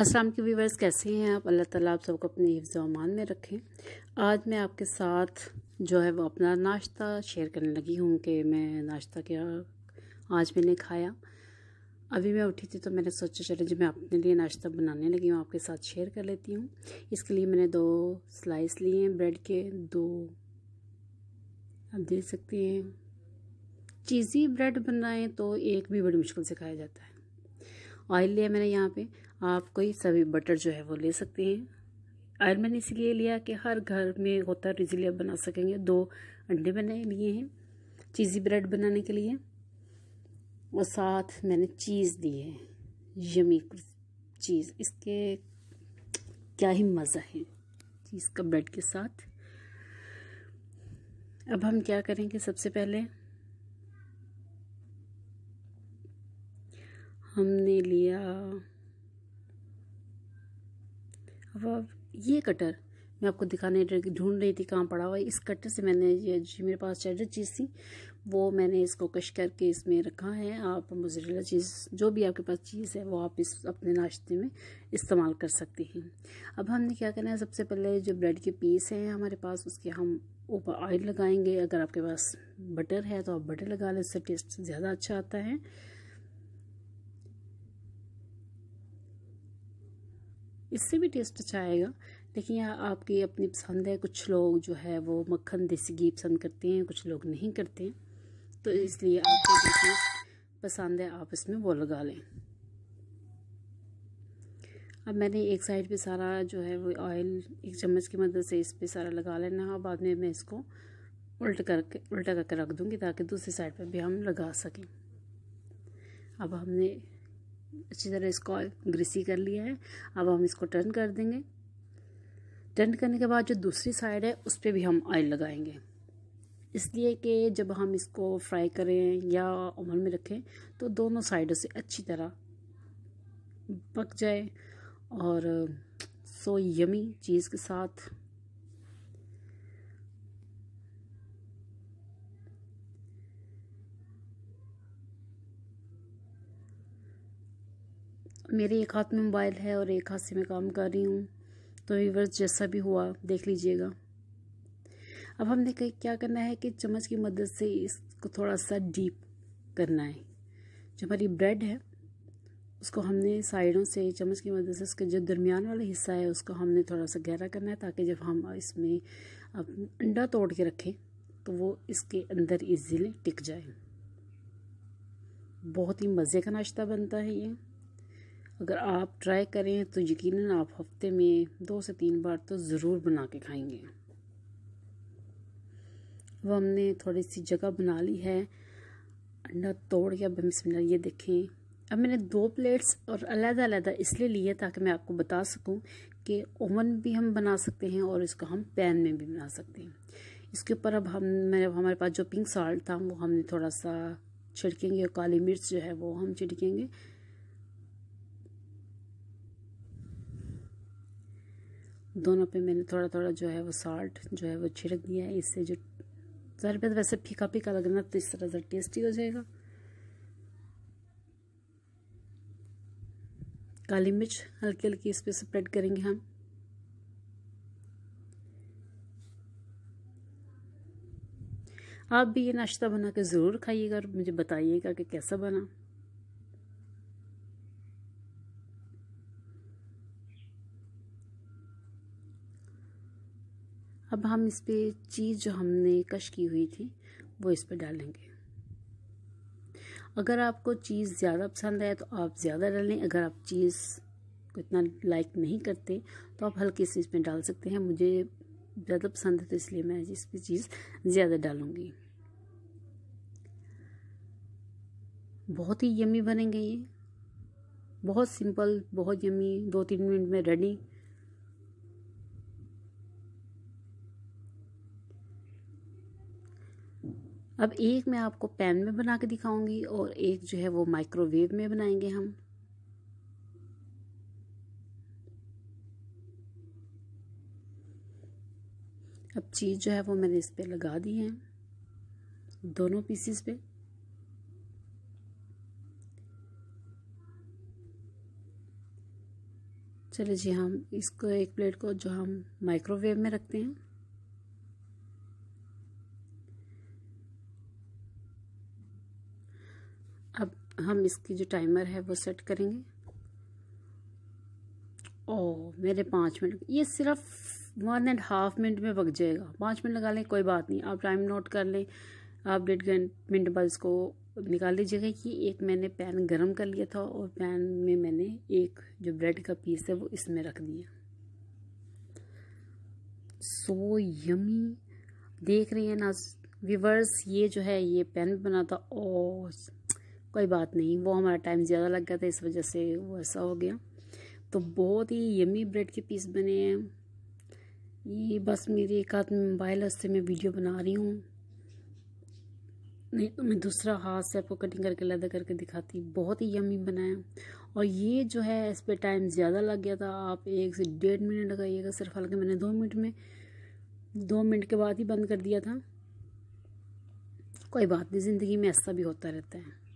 असलम के व्यूवर्स कैसे हैं आप अल्लाह ताला आप सबको अपने हिफ्ज़ अमान में रखें आज मैं आपके साथ जो है वो अपना नाश्ता शेयर करने लगी हूँ कि मैं नाश्ता क्या आज मैंने खाया अभी मैं उठी थी तो मैंने सोचा चले जो मैं अपने लिए नाश्ता बनाने लगी हूँ आपके साथ शेयर कर लेती हूँ इसके लिए मैंने दो स्लाइस लिए हैं ब्रेड के दो आप देख सकती हैं चीज़ी ब्रेड बनाएँ तो एक भी बड़ी मुश्किल से खाया जाता है ऑयल लिया मैंने यहाँ पे आप कोई सभी बटर जो है वो ले सकते हैं ऑयल मैंने इसलिए लिया कि हर घर में होता इजीली आप बना सकेंगे दो अंडे मैंने लिए हैं चीज़ी ब्रेड बनाने के लिए और साथ मैंने चीज़ दी है यमी चीज़ इसके क्या ही मज़ा है चीज़ का ब्रेड के साथ अब हम क्या करेंगे सबसे पहले हमने लिया अब ये कटर मैं आपको दिखाने ढूंढ रही थी कहाँ पड़ा हुआ इस कटर से मैंने ये जी मेरे पास चेडर चीज़ थी वो मैंने इसको कश करके इसमें रखा है आप मुजरेला चीज़ जो भी आपके पास चीज़ है वो आप इस अपने नाश्ते में इस्तेमाल कर सकते हैं अब हमने क्या करना है सबसे पहले जो ब्रेड के पीस हैं हमारे पास उसके हम ऊपर ऑयल लगाएंगे अगर आपके पास बटर है तो आप बटर लगा लें उससे टेस्ट ज़्यादा अच्छा आता है इससे भी टेस्ट अच्छा आएगा लेकिन यह आपकी अपनी पसंद है कुछ लोग जो है वो मक्खन देसी घी पसंद करते हैं कुछ लोग नहीं करते हैं तो इसलिए आपको जो चीज़ पसंद है आप इसमें वो लगा लें अब मैंने एक साइड पे सारा जो है वो ऑयल एक चम्मच की मदद से इस पे सारा लगा लेना है और बाद में मैं इसको उल्ट करके उल्टा करके रख दूँगी ताकि दूसरी साइड पर भी हम लगा सकें अब हमने अच्छी तरह इसको ग्रीसी कर लिया है अब हम इसको टर्न कर देंगे टर्न करने के बाद जो दूसरी साइड है उस पर भी हम ऑयल लगाएंगे इसलिए कि जब हम इसको फ्राई करें या ओवन में रखें तो दोनों साइडों से अच्छी तरह पक जाए और सो यमी चीज़ के साथ मेरे एक हाथ में मोबाइल है और एक हाथ से मैं काम कर रही हूँ तो व्यूवर्स जैसा भी हुआ देख लीजिएगा अब हमने क्या करना है कि चम्मच की मदद से इसको थोड़ा सा डीप करना है जो हमारी ब्रेड है उसको हमने साइडों से चम्मच की मदद से उसके जो दरमियान वाला हिस्सा है उसको हमने थोड़ा सा गहरा करना है ताकि जब हम इसमें अंडा तोड़ के रखें तो वो इसके अंदर इजीली टिक जाए बहुत ही मज़े का नाश्ता बनता है ये अगर आप ट्राई करें तो यकीनन आप हफ्ते में दो से तीन बार तो ज़रूर बना के खाएंगे वो हमने थोड़ी सी जगह बना ली है अंडा तोड़ के अब हम इसमें ये देखें अब मैंने दो प्लेट्स और अलहदा अलहदा इसलिए लिए ताकि मैं आपको बता सकूं कि ओवन भी हम बना सकते हैं और इसको हम पैन में भी बना सकते हैं इसके ऊपर अब हम मैंने हमारे पास जो पिंक साल्ट था वो हमने थोड़ा सा छिड़केंगे और काली मिर्च जो है वो हम छिड़केंगे दोनों पे मैंने थोड़ा थोड़ा जो है वो साल्ट जो है वो छिड़क दिया है इससे जो शरबत तो वैसे फीका फीका लग रहा तो इस तरह से टेस्टी हो जाएगा काली मिर्च हल्की हल्की इस पर स्प्रेड करेंगे हम आप भी ये नाश्ता बना के ज़रूर खाइएगा और मुझे बताइएगा कि कैसा बना अब हम इस पर चीज़ जो हमने कश की हुई थी वो इस पर डालेंगे अगर आपको चीज़ ज़्यादा पसंद आए तो आप ज़्यादा डालें अगर आप चीज़ को इतना लाइक नहीं करते तो आप हल्की से इसमें डाल सकते हैं मुझे ज़्यादा पसंद है तो इसलिए मैं इस पर चीज़ ज़्यादा डालूँगी बहुत ही यमी बनेंगे ये बहुत सिंपल बहुत यमी दो तीन मिनट में रेडी अब एक मैं आपको पैन में बना के दिखाऊंगी और एक जो है वो माइक्रोवेव में बनाएंगे हम अब चीज़ जो है वो मैंने इस पर लगा दी है दोनों पीसीस पे चलिए जी हम इसको एक प्लेट को जो हम माइक्रोवेव में रखते हैं अब हम इसकी जो टाइमर है वो सेट करेंगे ओ मेरे पाँच मिनट ये सिर्फ वन एंड हाफ मिनट में पक जाएगा पाँच मिनट लगा लें कोई बात नहीं आप टाइम नोट कर लें आप डेढ़ मिनट बाद इसको निकाल लीजिएगा कि एक मैंने पैन गरम कर लिया था और पैन में मैंने एक जो ब्रेड का पीस है वो इसमें रख दिया सो यमी देख रही हैं ना व्यूवर्स ये जो है ये पेन बना था और कोई बात नहीं वो हमारा टाइम ज़्यादा लग गया था इस वजह से वो ऐसा हो गया तो बहुत ही यमी ब्रेड के पीस बने हैं ये बस मेरे एक हाथ में मोबाइल है मैं वीडियो बना रही हूँ नहीं तो मैं दूसरा हाथ से आपको कटिंग करके लदा करके दिखाती बहुत ही यमी बनाया और ये जो है इस पर टाइम ज़्यादा लग गया था आप एक से डेढ़ मिनट लगाइएगा सिर्फ हल्के मैंने दो मिनट में दो मिनट के बाद ही बंद कर दिया था कोई बात नहीं ज़िंदगी में ऐसा भी होता रहता है